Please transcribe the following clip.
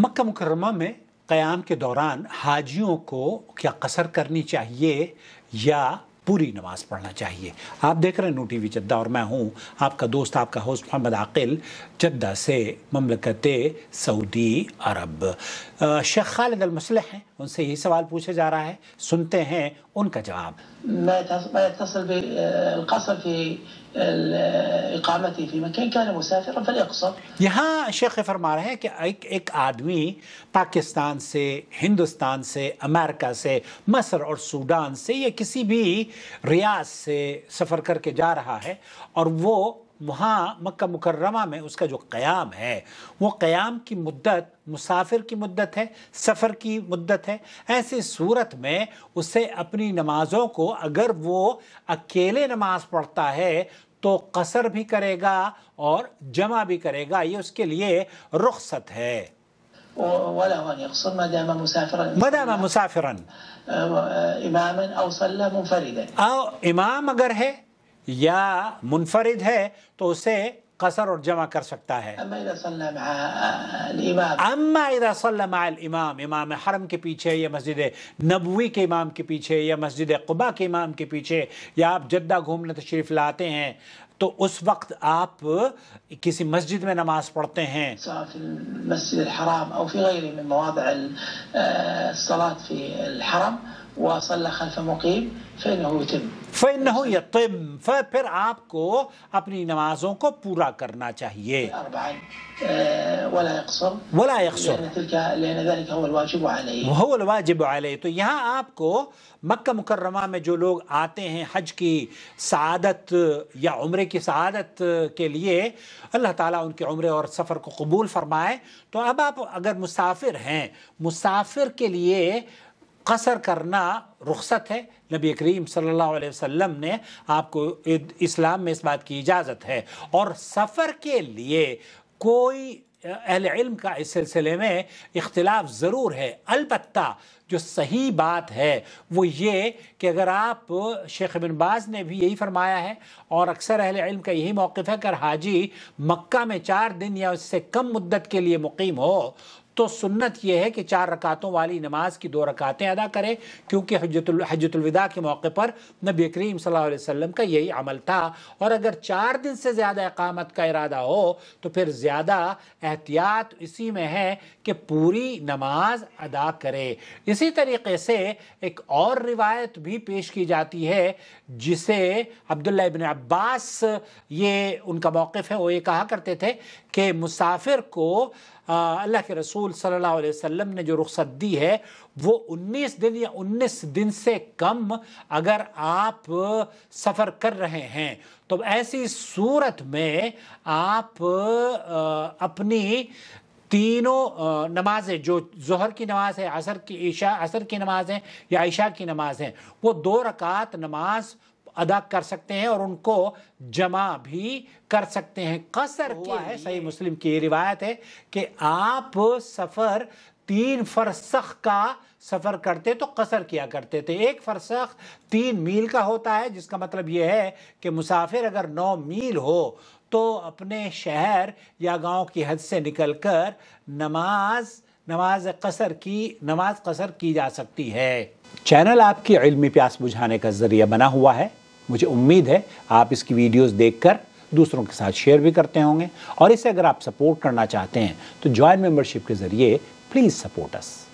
मक्का मुकरमा में क़याम के दौरान हाजियों को क्या कसर करनी चाहिए या पूरी नमाज पढ़ना चाहिए आप देख रहे हैं नू टी वी जद्दा और मैं हूँ आपका दोस्त आपका होस्ट मोहम्मद आकिल जद्दा से ममलकत Saudi Arabia Sheikh Khalid Almaslah हैं उनसे यही सवाल पूछा जा रहा है सुनते हैं उनका जवाब यहाँ शेख फरमा रहे हैं कि एक एक आदमी पाकिस्तान से हिंदुस्तान से अमेरिका से मसर और सूडान से या किसी भी रियाज से सफ़र करके जा रहा है और वो वहाँ मक्का मुकर्रमा में उसका जो क़याम है वो क़याम की मुद्दत मुसाफिर की मुद्दत है सफ़र की मुद्दत है ऐसी सूरत में उसे अपनी नमाज़ों को अगर वो अकेले नमाज़ पढ़ता है तो कसर भी करेगा और जमा भी करेगा ये उसके लिए रुख्सत है मुसाफिर इमाम अगर है या मुनफरिद है तो उसे कसर और जमा कर सकता है अम्मा इमाम इमाम हरम के पीछे या मस्जिद नबवी के इमाम के पीछे या मस्जिद कुबा के इमाम के पीछे या आप जद्दा घूमने तशरीफ़ लाते हैं तो उस वक्त आप किसी मस्जिद में नमाज पढ़ते हैं फिर आपको अपनी नमाजों को पूरा करना चाहिए तो यहाँ आपको मक्का मुकर्रमा में जो लोग आते हैं हज की सदत या उम्र की शहादत के लिए अल्लाह ताला उनकी उम्र और सफ़र को कबूल फरमाए तो अब आप अगर मुसाफिर हैं मुसाफिर के लिए कसर करना रुखसत है नबी करीम सल्लल्लाहु अलैहि वसल्लम ने आपको इस्लाम में इस बात की इजाज़त है और सफ़र के लिए कोई अहल इल्म का इस सिलसिले में इख्तलाफ ज़रूर है अलबत् जो सही बात है वो ये कि अगर आप शेख बिन बाज ने भी यही फरमाया है और अक्सर अहल इल्म का यही मौक़ है कि हाजी मक्का में चार दिन या उससे कम मुद्दत के लिए मुकीम हो तो सुन्नत यह है कि चार रकातों वाली नमाज की दो रकातें अदा करें क्योंकि हजतुल हजतुलविदा के मौके पर नबी करीम सल्लल्लाहु अलैहि वसल्लम का यही अमल था और अगर चार दिन से ज़्यादा अकामत का इरादा हो तो फिर ज़्यादा एहतियात इसी में है कि पूरी नमाज अदा करे इसी तरीके से एक और रिवायत भी पेश की जाती है जिसे अब्दुल्ला इबन अब्बास ये उनका मौक़ है वो ये कहा करते थे कि मुसाफिर को अल्लाह के रसूल सल्लल्लाहु अलैहि वसल्लम ने जो रुख्सत दी है वो 19 दिन या 19 दिन से कम अगर आप सफ़र कर रहे हैं तो ऐसी सूरत में आप अपनी तीनों नमाज़ें जो जहर की नमाज़ है असर की ईशा असर की नमाज़ है या ईशा की नमाज़ है वो दो रकात नमाज़ अदा कर सकते हैं और उनको जमा भी कर सकते हैं कसर क्या है सही मुस्लिम की ये रिवायत है कि आप सफ़र तीन फरसख का सफ़र करते तो कसर किया करते थे एक फरसख तीन मील का होता है जिसका मतलब यह है कि मुसाफिर अगर नौ मील हो तो अपने शहर या गांव की हद से निकलकर नमाज नमाज कसर की नमाज कसर की जा सकती है चैनल आपकी इल्मी प्यास बुझाने का ज़रिया बना हुआ है मुझे उम्मीद है आप इसकी वीडियोस देखकर दूसरों के साथ शेयर भी करते होंगे और इसे अगर आप सपोर्ट करना चाहते हैं तो ज्वाइन मेंबरशिप के ज़रिए प्लीज़ सपोर्ट अस